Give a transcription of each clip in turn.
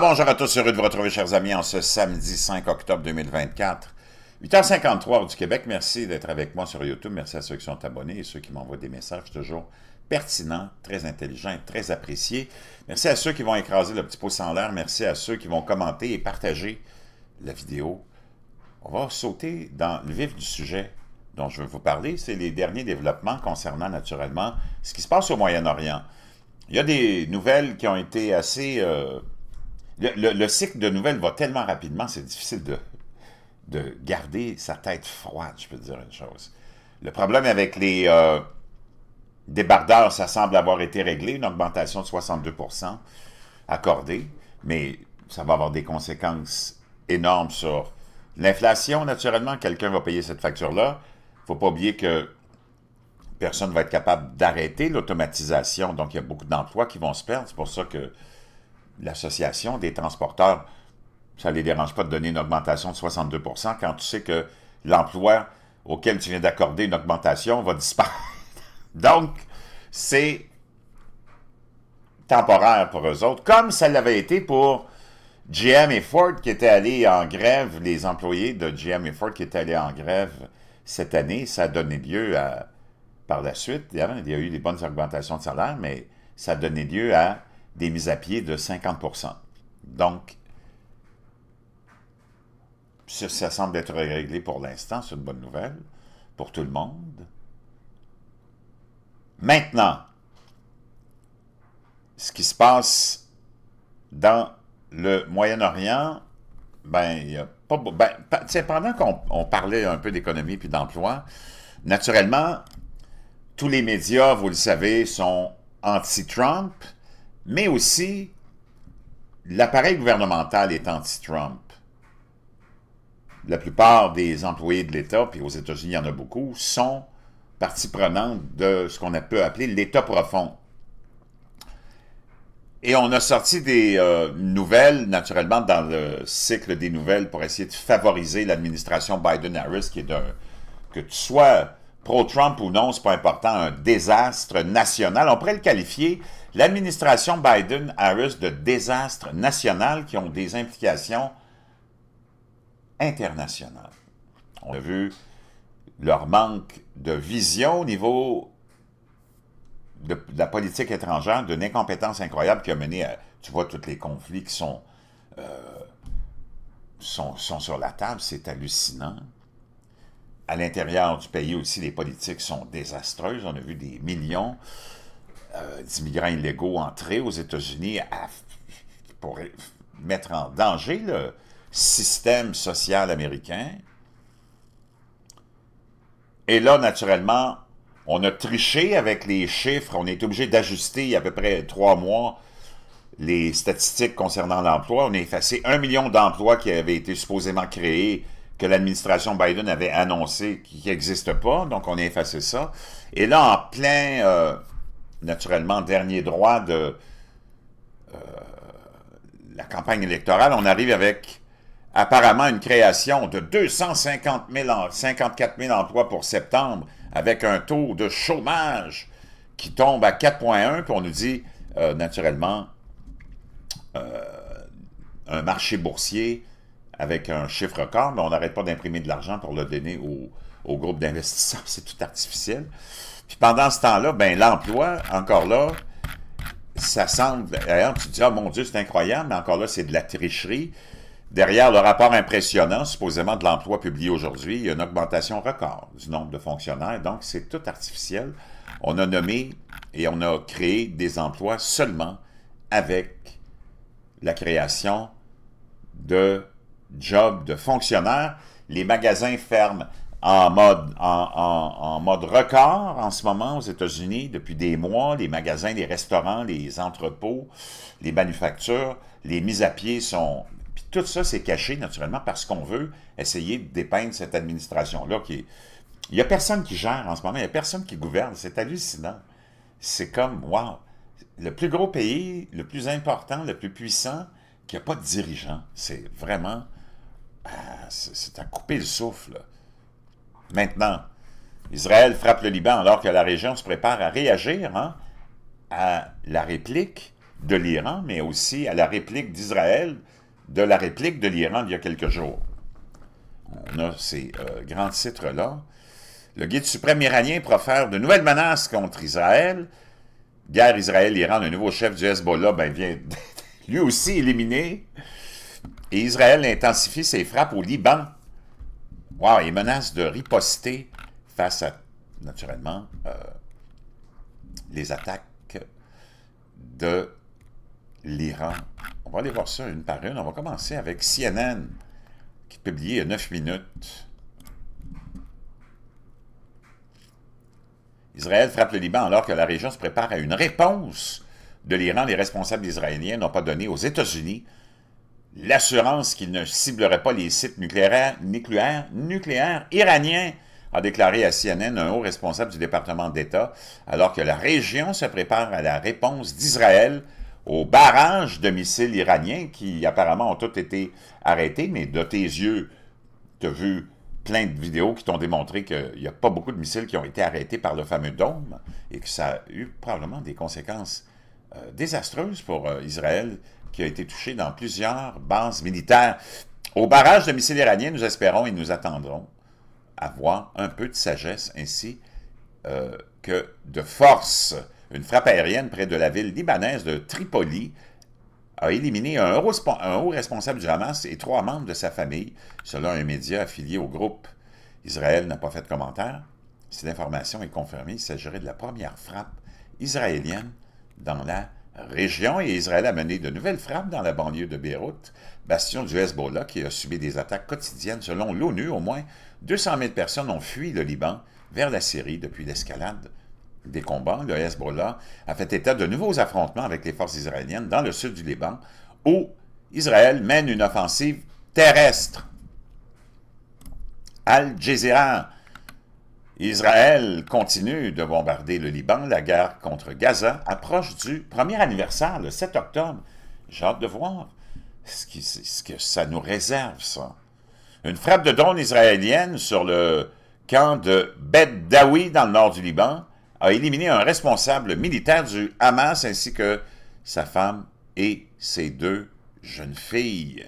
bonjour à tous, heureux de vous retrouver chers amis en ce samedi 5 octobre 2024. 8h53 du Québec, merci d'être avec moi sur YouTube, merci à ceux qui sont abonnés et ceux qui m'envoient des messages toujours pertinents, très intelligents très appréciés. Merci à ceux qui vont écraser le petit pouce en l'air, merci à ceux qui vont commenter et partager la vidéo. On va sauter dans le vif du sujet dont je veux vous parler, c'est les derniers développements concernant naturellement ce qui se passe au Moyen-Orient. Il y a des nouvelles qui ont été assez... Euh, le, cycle de nouvelles va tellement rapidement, c'est difficile de, garder sa tête froide, je peux dire une chose. Le problème avec les euh, débardeurs, ça semble avoir été réglé, une augmentation de 62 accordée, mais ça va avoir des conséquences énormes sur l'inflation, naturellement. Quelqu'un va payer cette facture-là. Il ne faut pas oublier que personne ne va être capable d'arrêter l'automatisation, donc il y a beaucoup d'emplois qui vont se perdre. C'est pour ça que l'association des transporteurs, ça ne les dérange pas de donner une augmentation de 62 quand tu sais que l'emploi auquel tu viens d'accorder une augmentation va disparaître. Donc, c'est temporaire pour eux autres, comme ça l'avait été pour GM et Ford qui étaient allés en grève, les employés de GM et Ford qui étaient allés en grève cette année. Ça a donné lieu à, par la suite, il y a eu des bonnes augmentations de salaire, mais ça a donné lieu à des mises à pied de 50 Donc, ça, semble être réglé pour l'instant, c'est une bonne nouvelle pour tout le monde. Maintenant, ce qui se passe dans le Moyen-Orient, ben, il a pas... Ben, pendant qu'on parlait un peu d'économie puis d'emploi, naturellement, tous les médias, vous le savez, sont anti-Trump, mais aussi l'appareil gouvernemental est anti-Trump. La plupart des employés de l'État, puis aux États-Unis, il y en a beaucoup, sont partie prenante de ce qu'on a peut appeler l'État profond. Et on a sorti des euh, nouvelles, naturellement, dans le cycle des nouvelles pour essayer de favoriser l'administration Biden-Harris, qui est de, que tu sois pro-Trump ou non, c'est pas important, un désastre national. On pourrait le qualifier, l'administration Biden-Harris, de désastre national qui ont des implications internationales. On a vu leur manque de vision au niveau de, la politique étrangère, d'une incompétence incroyable qui a mené à, tu vois, tous les conflits qui sont, euh, sont sur la table. C'est hallucinant à l'intérieur du pays aussi, les politiques sont désastreuses. On a vu des millions euh, d'immigrants illégaux entrer aux États-Unis pour mettre en danger le système social américain. Et là, naturellement, on a triché avec les chiffres. On est obligé d'ajuster il y a à peu près trois mois les statistiques concernant l'emploi. On a effacé un million d'emplois qui avaient été supposément créés que l'administration Biden avait annoncé qui n'existe pas, donc on a effacé ça. Et là, en plein, euh, naturellement, dernier droit de euh, la campagne électorale, on arrive avec apparemment une création de 250 000, emplois pour septembre, avec un taux de chômage qui tombe à 4,1, puis on nous dit, euh, naturellement, un marché boursier avec un chiffre record, mais on n'arrête pas d'imprimer de l'argent pour le donner au, au groupe d'investisseurs. C'est tout artificiel. Puis pendant ce temps-là, ben l'emploi, encore là, ça semble... D'ailleurs, tu te dis, ah, mon Dieu, c'est incroyable, mais encore là, c'est de la tricherie. Derrière le rapport impressionnant, supposément, de l'emploi publié aujourd'hui, il y a une augmentation record du nombre de fonctionnaires. Donc, c'est tout artificiel. On a nommé et on a créé des emplois seulement avec la création de job de fonctionnaire, les magasins ferment en mode, en, en, mode record en ce moment aux États-Unis, depuis des mois, les magasins, les restaurants, les entrepôts, les manufactures, les mises à pied sont... Puis tout ça, c'est caché, naturellement, parce qu'on veut essayer de dépeindre cette administration-là qui Il n'y a personne qui gère en ce moment, il n'y a personne qui gouverne. C'est hallucinant. C'est comme, wow, le plus gros pays, le plus important, le plus puissant, qui n'a pas de dirigeant. C'est vraiment ah, c'est à couper le souffle. Maintenant, Israël frappe le Liban alors que la région se prépare à réagir hein, à la réplique de l'Iran, mais aussi à la réplique d'Israël de la réplique de l'Iran il y a quelques jours. On a ces euh, grands titres-là. Le guide suprême iranien profère de nouvelles menaces contre Israël. Guerre Israël-Iran, le nouveau chef du Hezbollah ben, vient lui aussi éliminé. Et Israël intensifie ses frappes au Liban. Wow, et menace de riposter face à, naturellement, euh, les attaques de l'Iran. On va aller voir ça une par une. On va commencer avec CNN, qui publiait 9 minutes. Israël frappe le Liban alors que la région se prépare à une réponse de l'Iran. Les responsables israéliens n'ont pas donné aux États-Unis l'assurance qu'il ne ciblerait pas les sites nucléaires, nucléaires, iraniens, a déclaré à CNN un haut responsable du département d'État, alors que la région se prépare à la réponse d'Israël au barrage de missiles iraniens qui apparemment ont tous été arrêtés, mais de tes yeux, tu as vu plein de vidéos qui t'ont démontré qu'il n'y a pas beaucoup de missiles qui ont été arrêtés par le fameux dôme et que ça a eu probablement des conséquences euh, désastreuses pour euh, Israël qui a été touché dans plusieurs bases militaires. Au barrage de missiles iraniens, nous espérons et nous attendrons avoir un peu de sagesse ainsi euh, que de force. Une frappe aérienne près de la ville libanaise de Tripoli a éliminé un haut, un haut responsable du Hamas et trois membres de sa famille, selon un média affilié au groupe. Israël n'a pas fait de commentaire. Si l'information est confirmée, il s'agirait de la première frappe israélienne dans la région et Israël a mené de nouvelles frappes dans la banlieue de Beyrouth, bastion du Hezbollah qui a subi des attaques quotidiennes. Selon l'ONU, au moins 200 000 personnes ont fui le Liban vers la Syrie depuis l'escalade des combats. Le Hezbollah a fait état de nouveaux affrontements avec les forces israéliennes dans le sud du Liban, où Israël mène une offensive terrestre. Al Jazeera Israël continue de bombarder le Liban. La guerre contre Gaza approche du premier anniversaire, le 7 octobre. J'ai hâte de voir ce, que ça nous réserve, ça. Une frappe de drone israélienne sur le camp de Beddawi dans le nord du Liban a éliminé un responsable militaire du Hamas ainsi que sa femme et ses deux jeunes filles.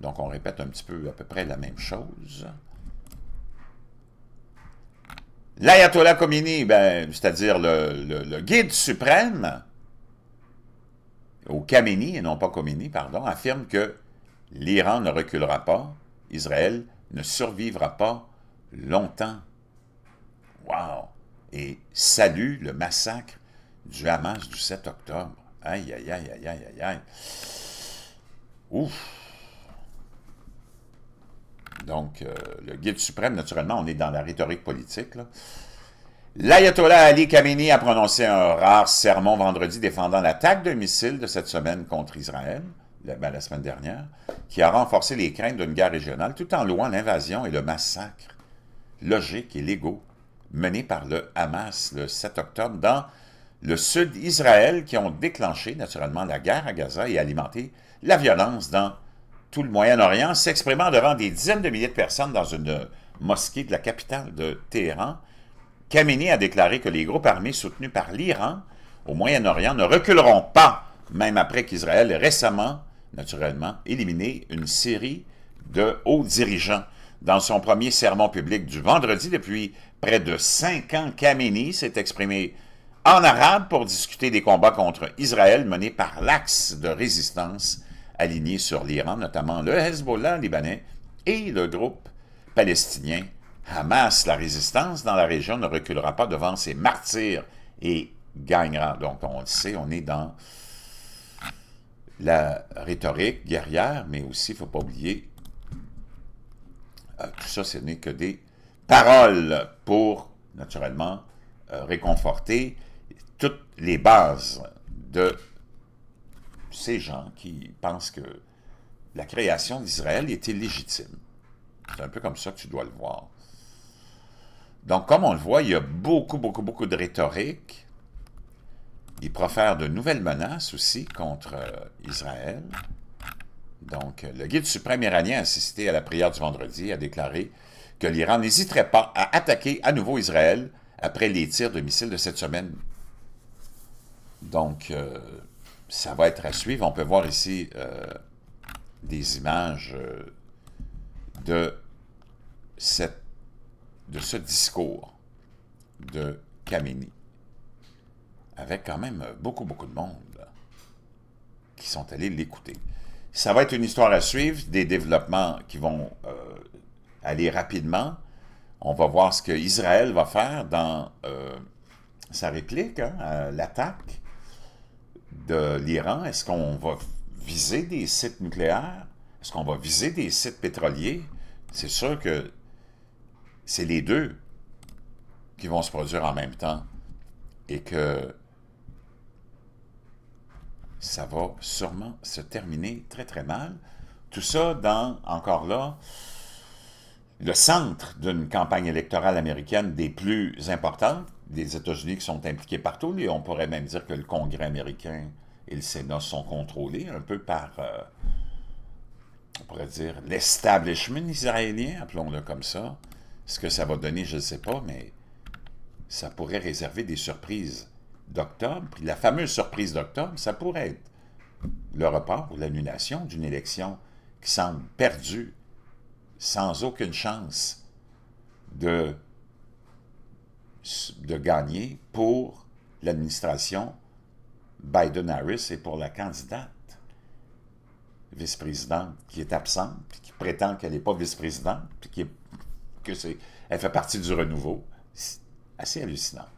Donc on répète un petit peu à peu près la même chose. L'Ayatollah Khomeini, ben, c'est-à-dire le, guide suprême, au Khamenei, et non pas Khomeini, pardon, affirme que l'Iran ne reculera pas, Israël ne survivra pas longtemps. Wow! Et salue le massacre du Hamas du 7 octobre. Aïe, aïe, aïe, aïe, aïe, aïe. Ouf! Donc, euh, le guide suprême, naturellement, on est dans la rhétorique politique. L'ayatollah Ali Khamenei a prononcé un rare sermon vendredi défendant l'attaque de missiles de cette semaine contre Israël, ben, la, semaine dernière, qui a renforcé les craintes d'une guerre régionale tout en louant l'invasion et le massacre logique et légaux menés par le Hamas le 7 octobre dans le sud Israël qui ont déclenché naturellement la guerre à Gaza et alimenté la violence dans tout le Moyen-Orient, s'exprimant devant des dizaines de milliers de personnes dans une euh, mosquée de la capitale de Téhéran, Khamenei a déclaré que les groupes armés soutenus par l'Iran au Moyen-Orient ne reculeront pas, même après qu'Israël ait récemment, naturellement, éliminé une série de hauts dirigeants. Dans son premier sermon public du vendredi depuis près de cinq ans, Khamenei s'est exprimé en arabe pour discuter des combats contre Israël menés par l'axe de résistance alignés sur l'Iran, notamment le Hezbollah libanais et le groupe palestinien Hamas. La résistance dans la région ne reculera pas devant ses martyrs et gagnera. Donc, on le sait, on est dans la rhétorique guerrière, mais aussi, il ne faut pas oublier, euh, tout ça, ce n'est que des paroles pour, naturellement, euh, réconforter toutes les bases de ces gens qui pensent que la création d'Israël était légitime. C'est un peu comme ça que tu dois le voir. Donc, comme on le voit, il y a beaucoup, beaucoup, beaucoup de rhétorique. Ils profèrent de nouvelles menaces aussi contre euh, Israël. Donc, le guide suprême iranien a assisté à la prière du vendredi a déclaré que l'Iran n'hésiterait pas à attaquer à nouveau Israël après les tirs de missiles de cette semaine. Donc, euh, ça va être à suivre. On peut voir ici euh, des images euh, de, cette, de ce discours de Kamini, avec quand même beaucoup, beaucoup de monde qui sont allés l'écouter. Ça va être une histoire à suivre, des développements qui vont euh, aller rapidement. On va voir ce que Israël va faire dans sa réplique hein, l'attaque de l'Iran, est-ce qu'on va viser des sites nucléaires? Est-ce qu'on va viser des sites pétroliers? C'est sûr que c'est les deux qui vont se produire en même temps et que ça va sûrement se terminer très très mal. Tout ça dans, encore là, le centre d'une campagne électorale américaine des plus importantes, des États-Unis qui sont impliqués partout. Et on pourrait même dire que le Congrès américain et le Sénat sont contrôlés un peu par, euh, on pourrait dire, l'establishment israélien, appelons-le comme ça. Ce que ça va donner, je ne sais pas, mais ça pourrait réserver des surprises d'octobre. Puis la fameuse surprise d'octobre, ça pourrait être le report ou l'annulation d'une élection qui semble perdue sans aucune chance de, de gagner pour l'administration Biden-Harris et pour la candidate vice-présidente qui est absente, puis qui prétend qu'elle n'est pas vice-présidente, puis qui elle fait partie du renouveau. C'est assez hallucinant.